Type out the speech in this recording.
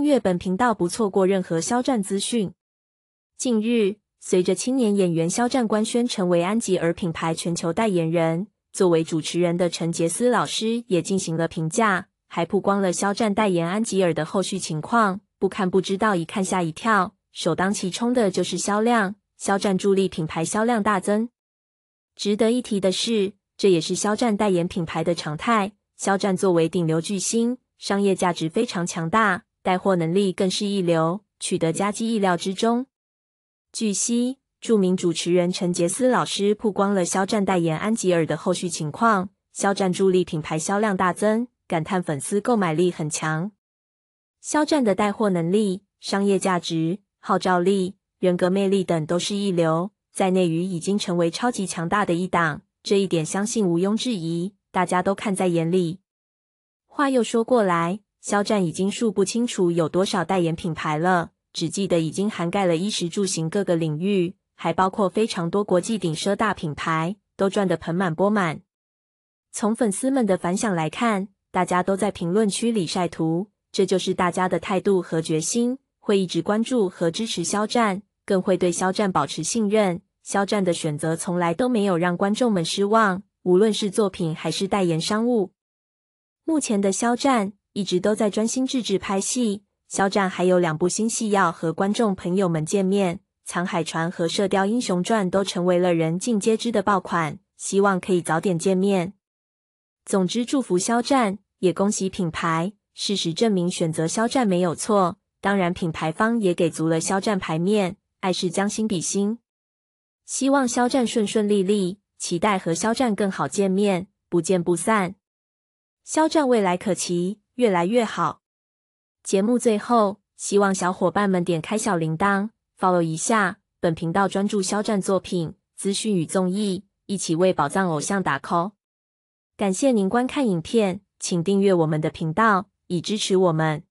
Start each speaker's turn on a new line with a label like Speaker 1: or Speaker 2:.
Speaker 1: 订阅本频道，不错过任何肖战资讯。近日，随着青年演员肖战官宣成为安吉尔品牌全球代言人，作为主持人的陈杰斯老师也进行了评价，还曝光了肖战代言安吉尔的后续情况。不看不知道，一看吓一跳。首当其冲的就是销量，肖战助力品牌销量大增。值得一提的是，这也是肖战代言品牌的常态。肖战作为顶流巨星，商业价值非常强大。带货能力更是一流，取得佳绩意料之中。据悉，著名主持人陈杰斯老师曝光了肖战代言安吉尔的后续情况。肖战助力品牌销量大增，感叹粉丝购买力很强。肖战的带货能力、商业价值、号召力、人格魅力等都是一流，在内娱已经成为超级强大的一党，这一点相信毋庸置疑，大家都看在眼里。话又说过来。肖战已经数不清楚有多少代言品牌了，只记得已经涵盖了衣食住行各个领域，还包括非常多国际顶奢大品牌，都赚得盆满钵满。从粉丝们的反响来看，大家都在评论区里晒图，这就是大家的态度和决心，会一直关注和支持肖战，更会对肖战保持信任。肖战的选择从来都没有让观众们失望，无论是作品还是代言商务，目前的肖战。一直都在专心致志拍戏，肖战还有两部新戏要和观众朋友们见面，《藏海传》和《射雕英雄传》都成为了人尽皆知的爆款，希望可以早点见面。总之，祝福肖战，也恭喜品牌。事实证明，选择肖战没有错。当然，品牌方也给足了肖战牌面。爱是将心比心，希望肖战顺顺利利，期待和肖战更好见面，不见不散。肖战未来可期。越来越好。节目最后，希望小伙伴们点开小铃铛，follow 一下本频道，专注肖战作品资讯与综艺，一起为宝藏偶像打 call。感谢您观看影片，请订阅我们的频道，以支持我们。